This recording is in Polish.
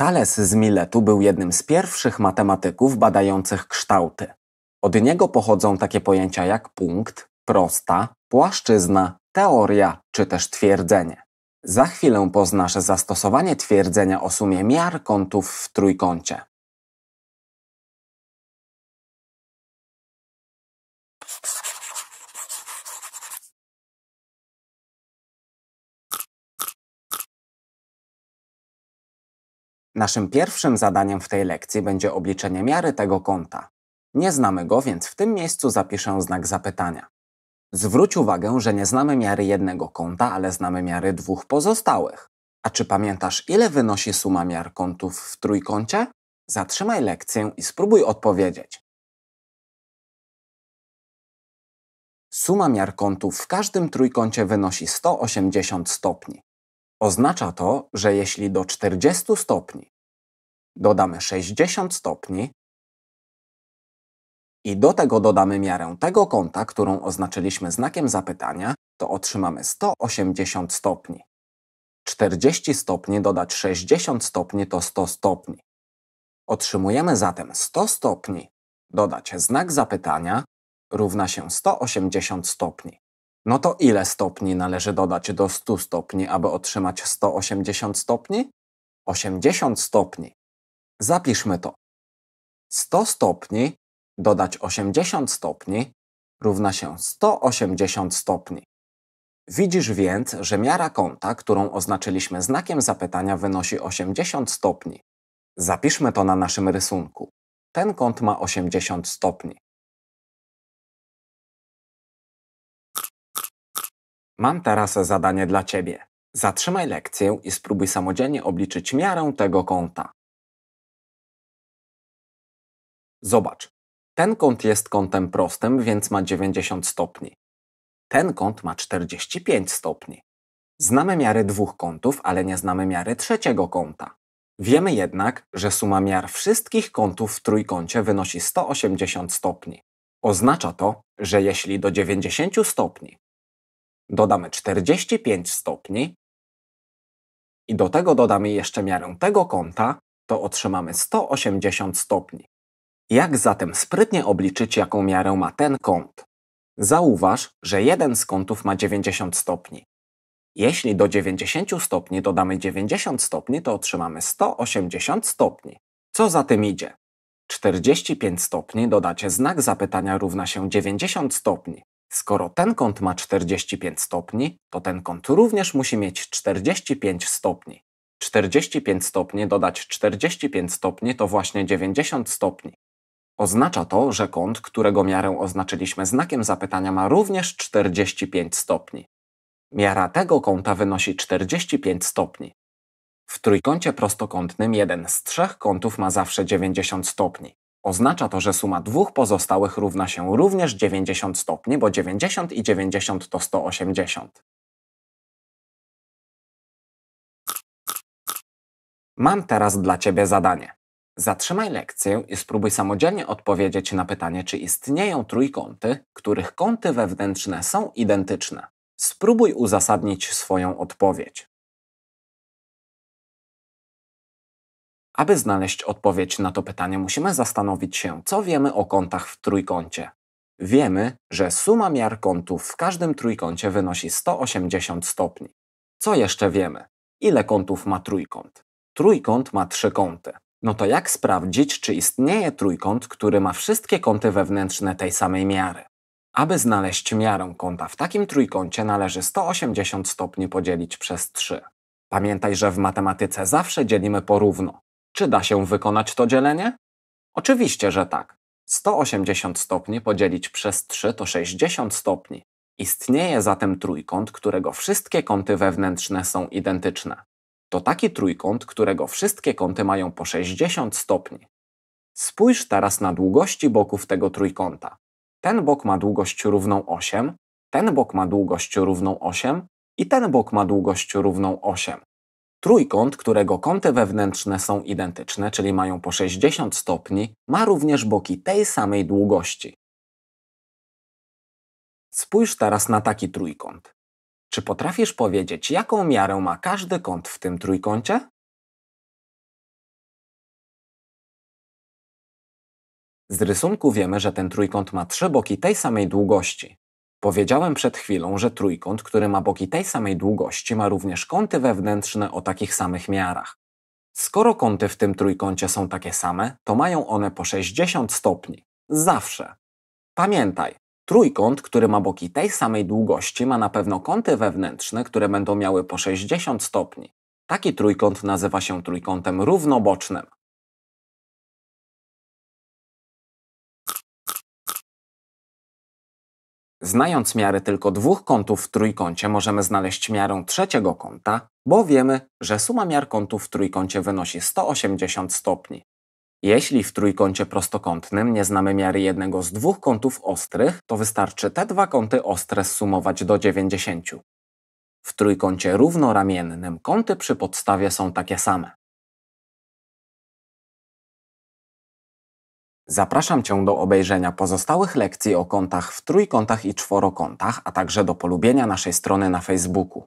Thales z Miletu był jednym z pierwszych matematyków badających kształty. Od niego pochodzą takie pojęcia jak punkt, prosta, płaszczyzna, teoria czy też twierdzenie. Za chwilę poznasz zastosowanie twierdzenia o sumie miar kątów w trójkącie. Naszym pierwszym zadaniem w tej lekcji będzie obliczenie miary tego kąta. Nie znamy go, więc w tym miejscu zapiszę znak zapytania. Zwróć uwagę, że nie znamy miary jednego kąta, ale znamy miary dwóch pozostałych. A czy pamiętasz, ile wynosi suma miar kątów w trójkącie? Zatrzymaj lekcję i spróbuj odpowiedzieć. Suma miar kątów w każdym trójkącie wynosi 180 stopni. Oznacza to, że jeśli do 40 stopni dodamy 60 stopni i do tego dodamy miarę tego kąta, którą oznaczyliśmy znakiem zapytania, to otrzymamy 180 stopni. 40 stopni dodać 60 stopni to 100 stopni. Otrzymujemy zatem 100 stopni dodać znak zapytania równa się 180 stopni. No to ile stopni należy dodać do 100 stopni, aby otrzymać 180 stopni? 80 stopni. Zapiszmy to. 100 stopni dodać 80 stopni równa się 180 stopni. Widzisz więc, że miara kąta, którą oznaczyliśmy znakiem zapytania, wynosi 80 stopni. Zapiszmy to na naszym rysunku. Ten kąt ma 80 stopni. Mam teraz zadanie dla Ciebie. Zatrzymaj lekcję i spróbuj samodzielnie obliczyć miarę tego kąta. Zobacz. Ten kąt jest kątem prostym, więc ma 90 stopni. Ten kąt ma 45 stopni. Znamy miary dwóch kątów, ale nie znamy miary trzeciego kąta. Wiemy jednak, że suma miar wszystkich kątów w trójkącie wynosi 180 stopni. Oznacza to, że jeśli do 90 stopni dodamy 45 stopni i do tego dodamy jeszcze miarę tego kąta, to otrzymamy 180 stopni. Jak zatem sprytnie obliczyć, jaką miarę ma ten kąt? Zauważ, że jeden z kątów ma 90 stopni. Jeśli do 90 stopni dodamy 90 stopni, to otrzymamy 180 stopni. Co za tym idzie? 45 stopni dodacie znak zapytania równa się 90 stopni. Skoro ten kąt ma 45 stopni, to ten kąt również musi mieć 45 stopni. 45 stopni dodać 45 stopni to właśnie 90 stopni. Oznacza to, że kąt, którego miarę oznaczyliśmy znakiem zapytania, ma również 45 stopni. Miara tego kąta wynosi 45 stopni. W trójkącie prostokątnym jeden z trzech kątów ma zawsze 90 stopni. Oznacza to, że suma dwóch pozostałych równa się również 90 stopni, bo 90 i 90 to 180. Mam teraz dla Ciebie zadanie. Zatrzymaj lekcję i spróbuj samodzielnie odpowiedzieć na pytanie, czy istnieją trójkąty, których kąty wewnętrzne są identyczne. Spróbuj uzasadnić swoją odpowiedź. Aby znaleźć odpowiedź na to pytanie, musimy zastanowić się, co wiemy o kątach w trójkącie. Wiemy, że suma miar kątów w każdym trójkącie wynosi 180 stopni. Co jeszcze wiemy? Ile kątów ma trójkąt? Trójkąt ma trzy kąty. No to jak sprawdzić, czy istnieje trójkąt, który ma wszystkie kąty wewnętrzne tej samej miary? Aby znaleźć miarę kąta w takim trójkącie należy 180 stopni podzielić przez 3. Pamiętaj, że w matematyce zawsze dzielimy porówno. Czy da się wykonać to dzielenie? Oczywiście, że tak. 180 stopni podzielić przez 3 to 60 stopni. Istnieje zatem trójkąt, którego wszystkie kąty wewnętrzne są identyczne. To taki trójkąt, którego wszystkie kąty mają po 60 stopni. Spójrz teraz na długości boków tego trójkąta. Ten bok ma długość równą 8, ten bok ma długość równą 8 i ten bok ma długość równą 8. Trójkąt, którego kąty wewnętrzne są identyczne, czyli mają po 60 stopni, ma również boki tej samej długości. Spójrz teraz na taki trójkąt. Czy potrafisz powiedzieć, jaką miarę ma każdy kąt w tym trójkącie? Z rysunku wiemy, że ten trójkąt ma trzy boki tej samej długości. Powiedziałem przed chwilą, że trójkąt, który ma boki tej samej długości, ma również kąty wewnętrzne o takich samych miarach. Skoro kąty w tym trójkącie są takie same, to mają one po 60 stopni. Zawsze. Pamiętaj, trójkąt, który ma boki tej samej długości, ma na pewno kąty wewnętrzne, które będą miały po 60 stopni. Taki trójkąt nazywa się trójkątem równobocznym. Znając miarę tylko dwóch kątów w trójkącie, możemy znaleźć miarę trzeciego kąta, bo wiemy, że suma miar kątów w trójkącie wynosi 180 stopni. Jeśli w trójkącie prostokątnym nie znamy miary jednego z dwóch kątów ostrych, to wystarczy te dwa kąty ostre sumować do 90. W trójkącie równoramiennym kąty przy podstawie są takie same. Zapraszam Cię do obejrzenia pozostałych lekcji o kątach w trójkątach i czworokątach, a także do polubienia naszej strony na Facebooku.